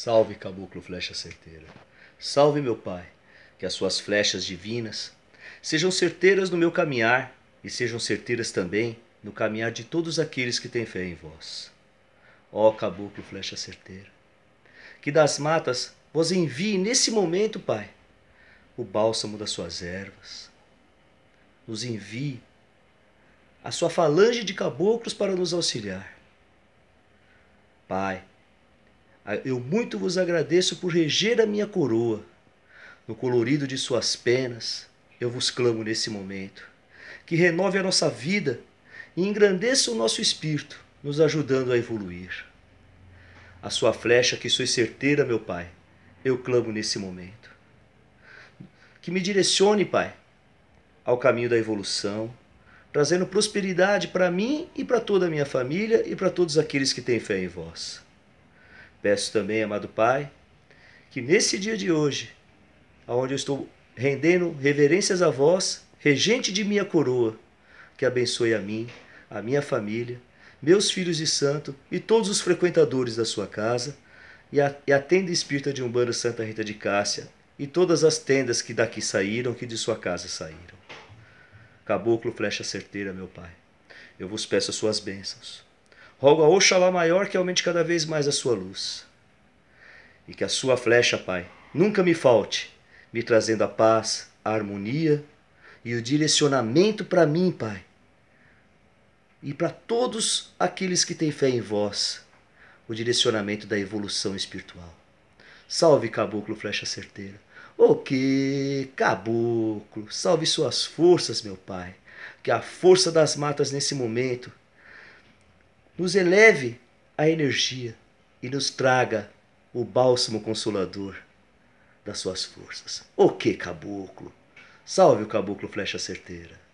Salve, caboclo flecha certeira. Salve, meu Pai, que as suas flechas divinas sejam certeiras no meu caminhar e sejam certeiras também no caminhar de todos aqueles que têm fé em vós. Ó caboclo flecha certeira, que das matas vos envie nesse momento, Pai, o bálsamo das suas ervas. Nos envie a sua falange de caboclos para nos auxiliar. Pai, ah, eu muito vos agradeço por reger a minha coroa. No colorido de suas penas, eu vos clamo nesse momento. Que renove a nossa vida e engrandeça o nosso espírito, nos ajudando a evoluir. A sua flecha, que sois certeira, meu Pai, eu clamo nesse momento. Que me direcione, Pai, ao caminho da evolução, trazendo prosperidade para mim e para toda a minha família e para todos aqueles que têm fé em vós. Peço também, amado Pai, que nesse dia de hoje, onde eu estou rendendo reverências a vós, regente de minha coroa, que abençoe a mim, a minha família, meus filhos de santo e todos os frequentadores da sua casa, e a, e a tenda espírita de Umbanda Santa Rita de Cássia, e todas as tendas que daqui saíram, que de sua casa saíram. Caboclo, flecha certeira, meu Pai, eu vos peço as suas bênçãos Rogo a Oxalá maior que aumente cada vez mais a sua luz. E que a sua flecha, Pai, nunca me falte, me trazendo a paz, a harmonia e o direcionamento para mim, Pai, e para todos aqueles que têm fé em vós, o direcionamento da evolução espiritual. Salve, caboclo, flecha certeira. O que, caboclo, salve suas forças, meu Pai, que a força das matas nesse momento nos eleve a energia e nos traga o bálsamo consolador das suas forças. O que, caboclo? Salve o caboclo flecha certeira.